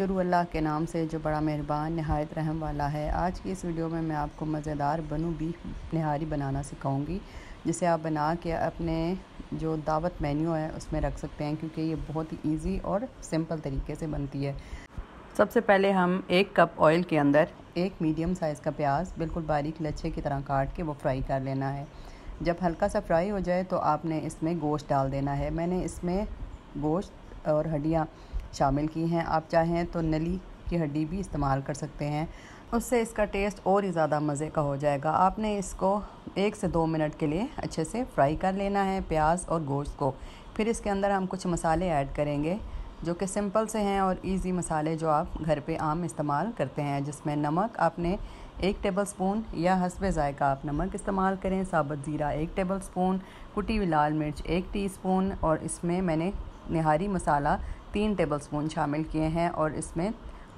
शुरू अल्लाह के नाम से जो बड़ा मेहरबान नहायत रहम वाला है आज की इस वीडियो में मैं आपको मज़ेदार बनू बीफ नहारी बनाना सिखाऊंगी जिसे आप बना के अपने जो दावत मेन्यू है उसमें रख सकते हैं क्योंकि ये बहुत ही ईजी और सिंपल तरीके से बनती है सबसे पहले हम एक कप ऑयल के अंदर एक मीडियम साइज़ का प्याज बिल्कुल बारीक लच्छे की तरह काट के वो फ्राई कर लेना है जब हल्का सा फ्राई हो जाए तो आपने इसमें गोश्त डाल देना है मैंने इसमें गोश्त और हड्डियाँ शामिल की हैं आप चाहें तो नली की हड्डी भी इस्तेमाल कर सकते हैं उससे इसका टेस्ट और ही ज़्यादा मज़े का हो जाएगा आपने इसको एक से दो मिनट के लिए अच्छे से फ्राई कर लेना है प्याज और गोश्त को फिर इसके अंदर हम कुछ मसाले ऐड करेंगे जो कि सिंपल से हैं और इजी मसाले जो आप घर पे आम इस्तेमाल करते हैं जिसमें नमक आपने एक टेबल स्पून या हसब ज़ायका आप नमक इस्तेमाल करें साबुत ज़ीरा एक टेबल स्पून कुटी हुई लाल मिर्च एक टी और इसमें मैंने निहारी मसाला तीन टेबल स्पून शामिल किए हैं और इसमें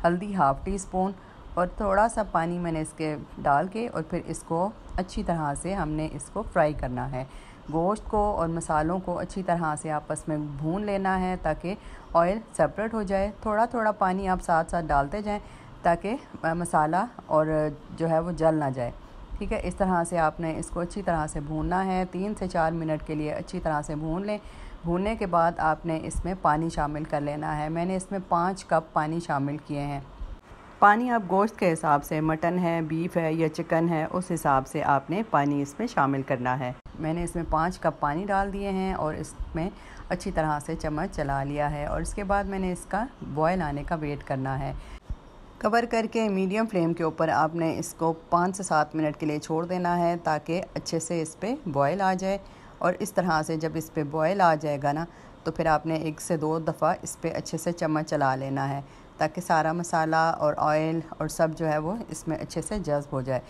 हल्दी हाफ़ टी स्पून और थोड़ा सा पानी मैंने इसके डाल के और फिर इसको अच्छी तरह से हमने इसको फ्राई करना है गोश्त को और मसालों को अच्छी तरह से आपस में भून लेना है ताकि ऑयल सेपरेट हो जाए थोड़ा थोड़ा पानी आप साथ साथ डालते जाएं ताकि मसाला और जो है वो जल ना जाए ठीक है इस तरह से आपने इसको अच्छी तरह से भूनना है तीन से चार मिनट के लिए अच्छी तरह से भून लें भूनने के बाद आपने इसमें पानी शामिल कर लेना है मैंने इसमें पाँच कप पानी शामिल किए हैं पानी आप गोश्त के हिसाब से मटन है बीफ है या चिकन है उस हिसाब से आपने पानी इसमें शामिल करना है मैंने इसमें पाँच कप पानी डाल दिए हैं और इसमें अच्छी तरह से चम्मच चला लिया है और इसके बाद मैंने इसका बॉयल आने का वेट करना है कवर करके मीडियम फ्लेम के ऊपर आपने इसको पाँच से सात मिनट के लिए छोड़ देना है ताकि अच्छे से इस पर बॉयल आ जाए और इस तरह से जब इस पर बॉयल आ जाएगा ना तो फिर आपने एक से दो दफ़ा इस पर अच्छे से चम्मच चला लेना है ताकि सारा मसाला और ऑयल और सब जो है वो इसमें अच्छे से जज्ब हो जाए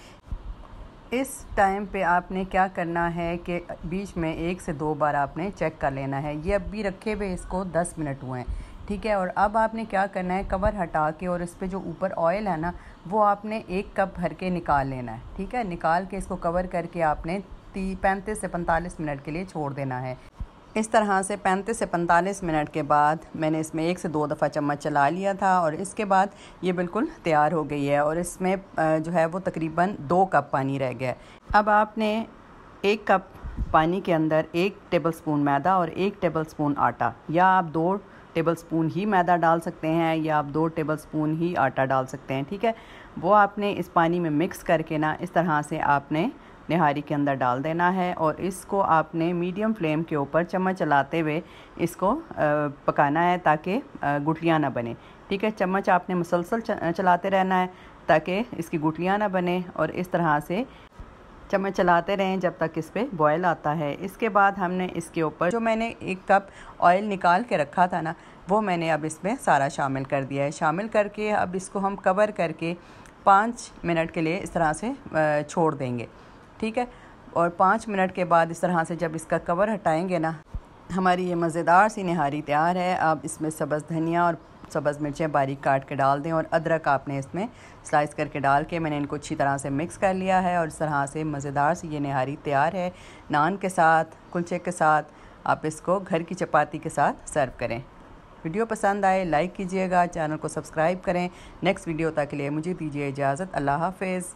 इस टाइम पे आपने क्या करना है कि बीच में एक से दो बार आपने चेक कर लेना है ये अब भी रखे हुए इसको दस मिनट हुए हैं ठीक है और अब आपने क्या करना है कवर हटा के और इस पर जो ऊपर ऑयल है ना वो आपने एक कप भर के निकाल लेना है ठीक है निकाल के इसको कवर करके आपने पैंतीस से पैंतालीस मिनट के लिए छोड़ देना है इस तरह से 35 से 45 मिनट के बाद मैंने इसमें एक से दो दफ़ा चम्मच चला लिया था और इसके बाद ये बिल्कुल तैयार हो गई है और इसमें जो है वो तकरीबन दो कप पानी रह गया अब आपने एक कप पानी के अंदर एक टेबलस्पून मैदा और एक टेबलस्पून आटा या आप दो टेबलस्पून ही मैदा डाल सकते हैं या आप दो स्पून ही आटा डाल सकते हैं ठीक है वो आपने इस पानी में मिक्स करके ना इस तरह से आपने निहारी के अंदर डाल देना है और इसको आपने मीडियम फ्लेम के ऊपर चम्मच चलाते हुए इसको पकाना है ताकि गुठलियाँ ना बने ठीक है चम्मच आपने मुसलसल चलाते रहना है ताकि इसकी गुठलियाँ ना बने और इस तरह से चम्मच चलाते रहें जब तक इस पर बॉयल आता है इसके बाद हमने इसके ऊपर जो मैंने एक कप ऑयल निकाल के रखा था ना वो मैंने अब इसमें सारा शामिल कर दिया है शामिल करके अब इसको हम कवर करके पाँच मिनट के लिए इस तरह से छोड़ देंगे ठीक है और पाँच मिनट के बाद इस तरह से जब इसका कवर हटाएंगे ना हमारी ये मज़ेदार सी नहारी तैयार है आप इसमें सब्ज़ धनिया और सब्ज़ मिर्चें बारीक काट के डाल दें और अदरक आपने इसमें स्लाइस करके डाल के मैंने इनको अच्छी तरह से मिक्स कर लिया है और इस तरह से मज़ेदार सी ये नहारी तैयार है नान के साथ कुलचे के साथ आप इसको घर की चपाती के साथ सर्व करें वीडियो पसंद आए लाइक कीजिएगा चैनल को सब्सक्राइब करें नेक्स्ट वीडियो तक के लिए मुझे दीजिए इजाज़त अल्लाह हाफिज़